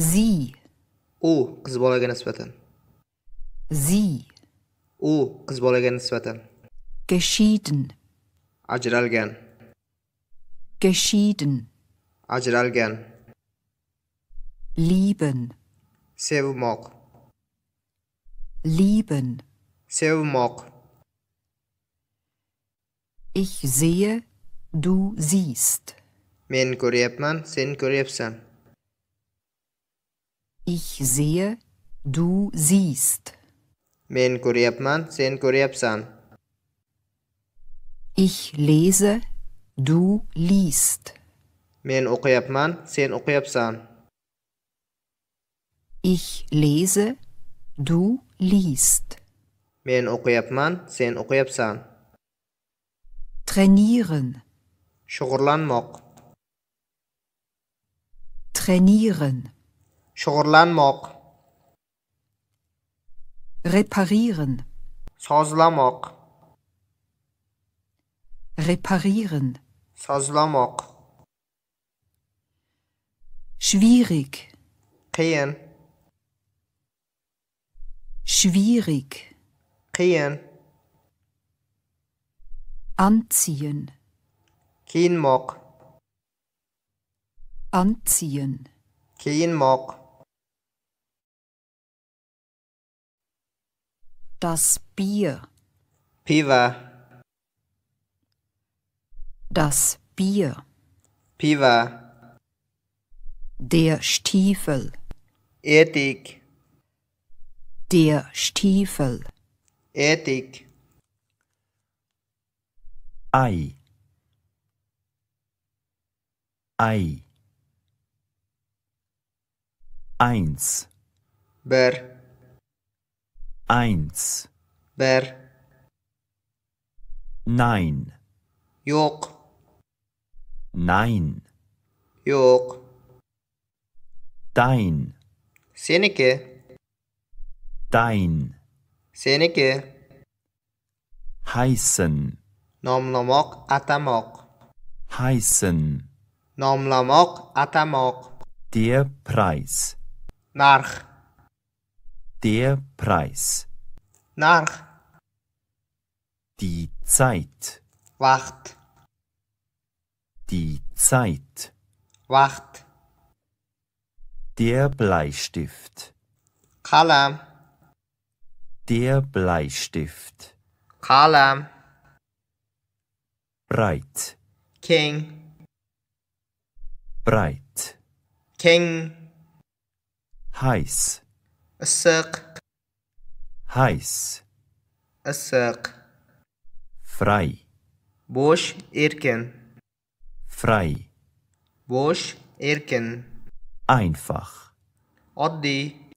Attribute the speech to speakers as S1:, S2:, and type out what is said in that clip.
S1: زي
S2: U qizbolaga nisbatan. Sie. U qizbolaga nisbatan.
S1: Geschieden. Ajralgan. Geschieden. Ajralgan. Lieben.
S2: Sevmoq.
S1: Lieben. Sevmoq. Ich sehe, du siehst.
S2: Men ko'ryapman, sen ko'ryapsan.
S1: Ich sehe, du siehst.
S2: Men koruyapman, sen koruyapsan.
S1: Ich lese, du liest.
S2: Men okuyapman, sen okuyapsan.
S1: Ich lese, du liest.
S2: Men okuyapman, sen okuyapsan.
S1: Trainieren.
S2: Şugurlanmak. Trainieren shug'ullanmoq reparieren sozlamoq reparieren sozlamoq schwierig qiyin schwierig qiyin
S1: anziehen kiyinmoq anziehen kiyinmoq Das Bier. Piva. Das Bier.
S2: Piva.
S1: Der Stiefel.
S2: Ethik.
S1: Der Stiefel.
S2: Ethik.
S3: Ei. Ei. Eins. Ber eins. Wer? Nein. Jok Nein. Jok Dein. Seneke Dein. Seneke Heißen.
S2: Nomlamoq, Atamok
S3: Heißen.
S2: Nomlamoq, Atamok
S3: Der Preis. Narch. Der Preis. Nach. Die Zeit. Wacht. Die Zeit. Wacht. Der Bleistift. Kalam. Der Bleistift.
S2: Kalam.
S3: Breit.
S2: King.
S3: Breit. King. Heiß.
S2: الساق
S3: هايس
S2: الساق فراي بوش إيركن
S3: فراي بوش إيركن einfach عدي